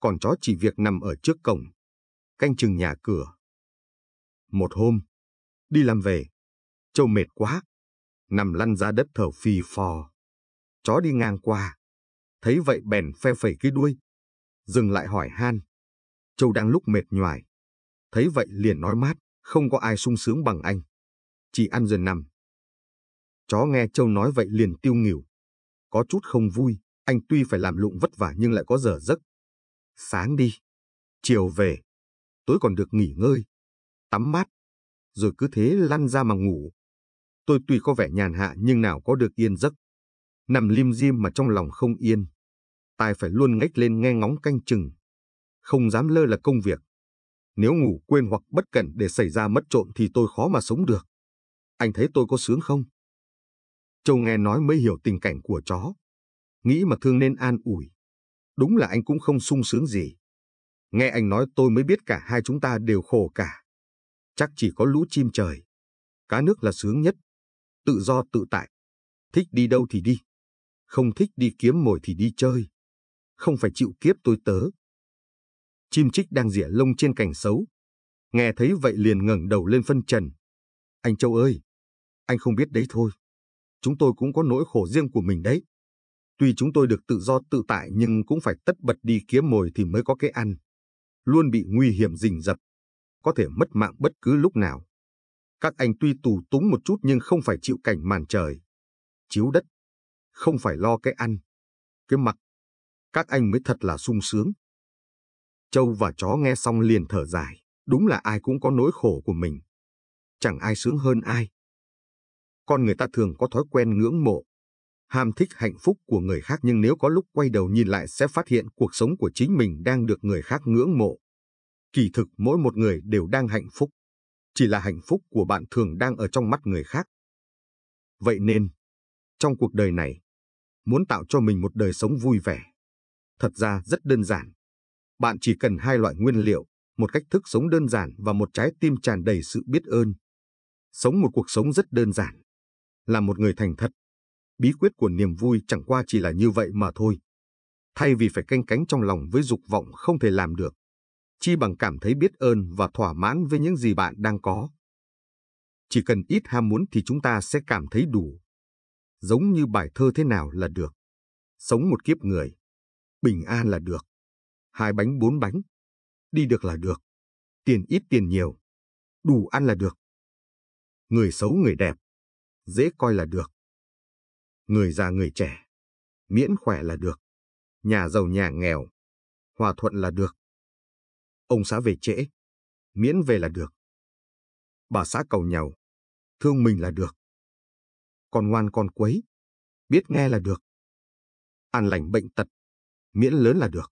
Còn chó chỉ việc nằm ở trước cổng, canh chừng nhà cửa. Một hôm, đi làm về, trâu mệt quá, nằm lăn ra đất thở phì phò. Chó đi ngang qua, thấy vậy bèn phe phẩy cái đuôi, dừng lại hỏi han. Châu đang lúc mệt nhoài, Thấy vậy liền nói mát, không có ai sung sướng bằng anh. Chỉ ăn dần nằm. Chó nghe Châu nói vậy liền tiêu nghỉu. Có chút không vui, anh tuy phải làm lụng vất vả nhưng lại có giờ giấc. Sáng đi, chiều về, tối còn được nghỉ ngơi, tắm mát, rồi cứ thế lăn ra mà ngủ. Tôi tuy có vẻ nhàn hạ nhưng nào có được yên giấc. Nằm lim dim mà trong lòng không yên. Tai phải luôn ngách lên nghe ngóng canh chừng. Không dám lơ là công việc. Nếu ngủ quên hoặc bất cẩn để xảy ra mất trộm thì tôi khó mà sống được. Anh thấy tôi có sướng không? Châu nghe nói mới hiểu tình cảnh của chó. Nghĩ mà thương nên an ủi. Đúng là anh cũng không sung sướng gì. Nghe anh nói tôi mới biết cả hai chúng ta đều khổ cả. Chắc chỉ có lũ chim trời. Cá nước là sướng nhất. Tự do tự tại. Thích đi đâu thì đi. Không thích đi kiếm mồi thì đi chơi. Không phải chịu kiếp tôi tớ chim trích đang rỉa lông trên cành xấu. Nghe thấy vậy liền ngẩng đầu lên phân trần. Anh Châu ơi, anh không biết đấy thôi. Chúng tôi cũng có nỗi khổ riêng của mình đấy. Tuy chúng tôi được tự do tự tại nhưng cũng phải tất bật đi kiếm mồi thì mới có cái ăn. Luôn bị nguy hiểm rình rập, có thể mất mạng bất cứ lúc nào. Các anh tuy tù túng một chút nhưng không phải chịu cảnh màn trời, chiếu đất, không phải lo cái ăn, cái mặc. Các anh mới thật là sung sướng. Châu và chó nghe xong liền thở dài, đúng là ai cũng có nỗi khổ của mình. Chẳng ai sướng hơn ai. Con người ta thường có thói quen ngưỡng mộ, ham thích hạnh phúc của người khác nhưng nếu có lúc quay đầu nhìn lại sẽ phát hiện cuộc sống của chính mình đang được người khác ngưỡng mộ. Kỳ thực mỗi một người đều đang hạnh phúc, chỉ là hạnh phúc của bạn thường đang ở trong mắt người khác. Vậy nên, trong cuộc đời này, muốn tạo cho mình một đời sống vui vẻ, thật ra rất đơn giản. Bạn chỉ cần hai loại nguyên liệu, một cách thức sống đơn giản và một trái tim tràn đầy sự biết ơn. Sống một cuộc sống rất đơn giản. Là một người thành thật. Bí quyết của niềm vui chẳng qua chỉ là như vậy mà thôi. Thay vì phải canh cánh trong lòng với dục vọng không thể làm được, chi bằng cảm thấy biết ơn và thỏa mãn với những gì bạn đang có. Chỉ cần ít ham muốn thì chúng ta sẽ cảm thấy đủ. Giống như bài thơ thế nào là được. Sống một kiếp người. Bình an là được hai bánh bốn bánh. Đi được là được, tiền ít tiền nhiều, đủ ăn là được. Người xấu người đẹp, dễ coi là được. Người già người trẻ, miễn khỏe là được. Nhà giàu nhà nghèo, hòa thuận là được. Ông xã về trễ, miễn về là được. Bà xã cầu nhau, thương mình là được. Con ngoan con quấy, biết nghe là được. An lành bệnh tật, miễn lớn là được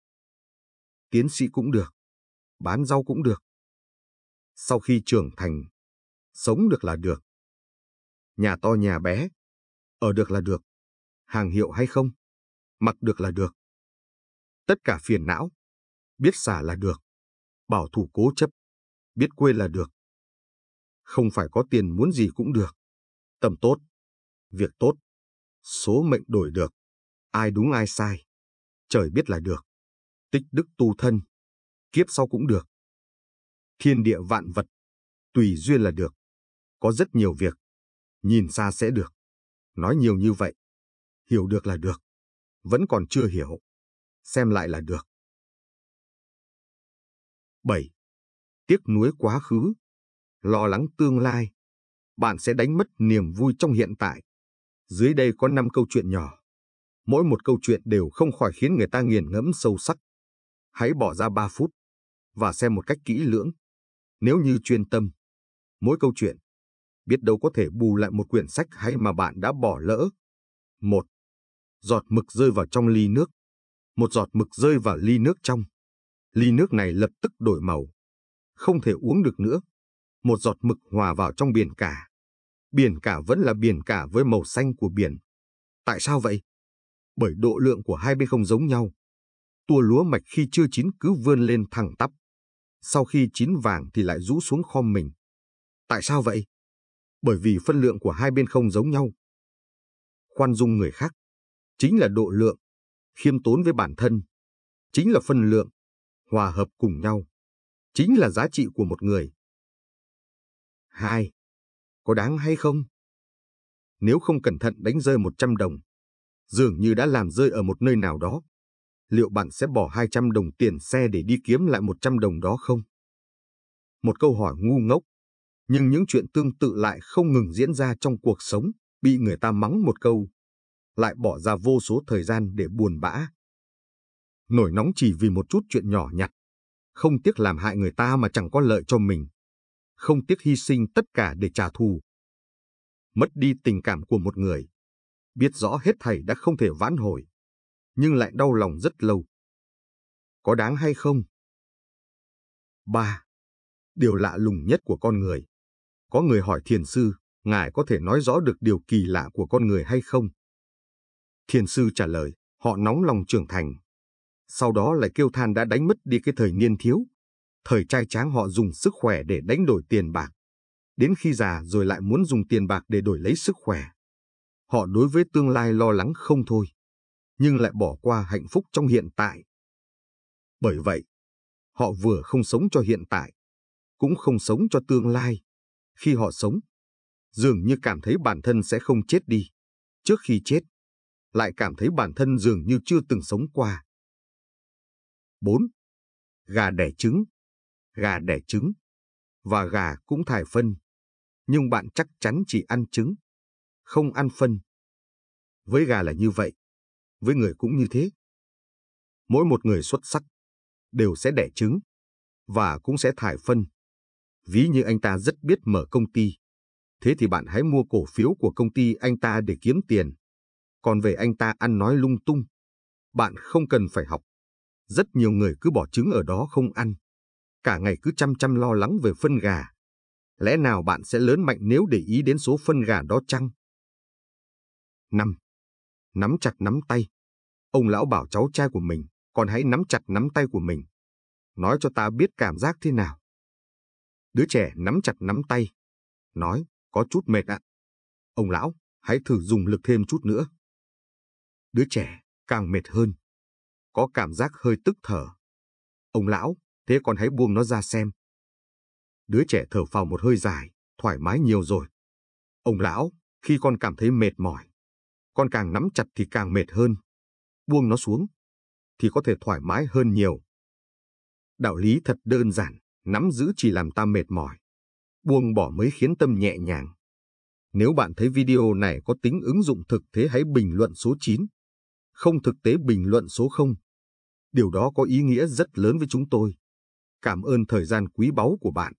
tiến sĩ cũng được, bán rau cũng được. Sau khi trưởng thành, sống được là được. Nhà to nhà bé, ở được là được, hàng hiệu hay không, mặc được là được. Tất cả phiền não, biết xả là được, bảo thủ cố chấp, biết quê là được. Không phải có tiền muốn gì cũng được, tầm tốt, việc tốt, số mệnh đổi được, ai đúng ai sai, trời biết là được tích đức tu thân, kiếp sau cũng được. Thiên địa vạn vật, tùy duyên là được. Có rất nhiều việc, nhìn xa sẽ được. Nói nhiều như vậy, hiểu được là được. Vẫn còn chưa hiểu, xem lại là được. 7. Tiếc nuối quá khứ, lo lắng tương lai, bạn sẽ đánh mất niềm vui trong hiện tại. Dưới đây có 5 câu chuyện nhỏ. Mỗi một câu chuyện đều không khỏi khiến người ta nghiền ngẫm sâu sắc hãy bỏ ra 3 phút và xem một cách kỹ lưỡng. Nếu như chuyên tâm, mỗi câu chuyện, biết đâu có thể bù lại một quyển sách hay mà bạn đã bỏ lỡ. Một, Giọt mực rơi vào trong ly nước. Một giọt mực rơi vào ly nước trong. Ly nước này lập tức đổi màu. Không thể uống được nữa. Một giọt mực hòa vào trong biển cả. Biển cả vẫn là biển cả với màu xanh của biển. Tại sao vậy? Bởi độ lượng của hai bên không giống nhau tua lúa mạch khi chưa chín cứ vươn lên thẳng tắp. Sau khi chín vàng thì lại rũ xuống khom mình. Tại sao vậy? Bởi vì phân lượng của hai bên không giống nhau. Khoan dung người khác, chính là độ lượng, khiêm tốn với bản thân, chính là phân lượng, hòa hợp cùng nhau, chính là giá trị của một người. Hai, Có đáng hay không? Nếu không cẩn thận đánh rơi 100 đồng, dường như đã làm rơi ở một nơi nào đó liệu bạn sẽ bỏ 200 đồng tiền xe để đi kiếm lại 100 đồng đó không? Một câu hỏi ngu ngốc, nhưng những chuyện tương tự lại không ngừng diễn ra trong cuộc sống, bị người ta mắng một câu, lại bỏ ra vô số thời gian để buồn bã. Nổi nóng chỉ vì một chút chuyện nhỏ nhặt, không tiếc làm hại người ta mà chẳng có lợi cho mình, không tiếc hy sinh tất cả để trả thù. Mất đi tình cảm của một người, biết rõ hết thảy đã không thể vãn hồi, nhưng lại đau lòng rất lâu. Có đáng hay không? 3. Điều lạ lùng nhất của con người. Có người hỏi thiền sư, ngài có thể nói rõ được điều kỳ lạ của con người hay không? Thiền sư trả lời, họ nóng lòng trưởng thành. Sau đó lại kêu than đã đánh mất đi cái thời niên thiếu. Thời trai tráng họ dùng sức khỏe để đánh đổi tiền bạc. Đến khi già rồi lại muốn dùng tiền bạc để đổi lấy sức khỏe. Họ đối với tương lai lo lắng không thôi nhưng lại bỏ qua hạnh phúc trong hiện tại. Bởi vậy, họ vừa không sống cho hiện tại, cũng không sống cho tương lai. Khi họ sống, dường như cảm thấy bản thân sẽ không chết đi. Trước khi chết, lại cảm thấy bản thân dường như chưa từng sống qua. 4. Gà đẻ trứng, gà đẻ trứng, và gà cũng thải phân. Nhưng bạn chắc chắn chỉ ăn trứng, không ăn phân. Với gà là như vậy, với người cũng như thế. Mỗi một người xuất sắc đều sẽ đẻ trứng và cũng sẽ thải phân. Ví như anh ta rất biết mở công ty, thế thì bạn hãy mua cổ phiếu của công ty anh ta để kiếm tiền. Còn về anh ta ăn nói lung tung, bạn không cần phải học. Rất nhiều người cứ bỏ trứng ở đó không ăn, cả ngày cứ chăm chăm lo lắng về phân gà. Lẽ nào bạn sẽ lớn mạnh nếu để ý đến số phân gà đó chăng? 5 nắm chặt nắm tay. Ông lão bảo cháu trai của mình, còn hãy nắm chặt nắm tay của mình. Nói cho ta biết cảm giác thế nào. Đứa trẻ nắm chặt nắm tay. Nói, có chút mệt ạ. Ông lão, hãy thử dùng lực thêm chút nữa. Đứa trẻ càng mệt hơn. Có cảm giác hơi tức thở. Ông lão, thế còn hãy buông nó ra xem. Đứa trẻ thở phào một hơi dài, thoải mái nhiều rồi. Ông lão, khi con cảm thấy mệt mỏi, con càng nắm chặt thì càng mệt hơn. Buông nó xuống, thì có thể thoải mái hơn nhiều. Đạo lý thật đơn giản, nắm giữ chỉ làm ta mệt mỏi. Buông bỏ mới khiến tâm nhẹ nhàng. Nếu bạn thấy video này có tính ứng dụng thực thế hãy bình luận số 9. Không thực tế bình luận số 0. Điều đó có ý nghĩa rất lớn với chúng tôi. Cảm ơn thời gian quý báu của bạn.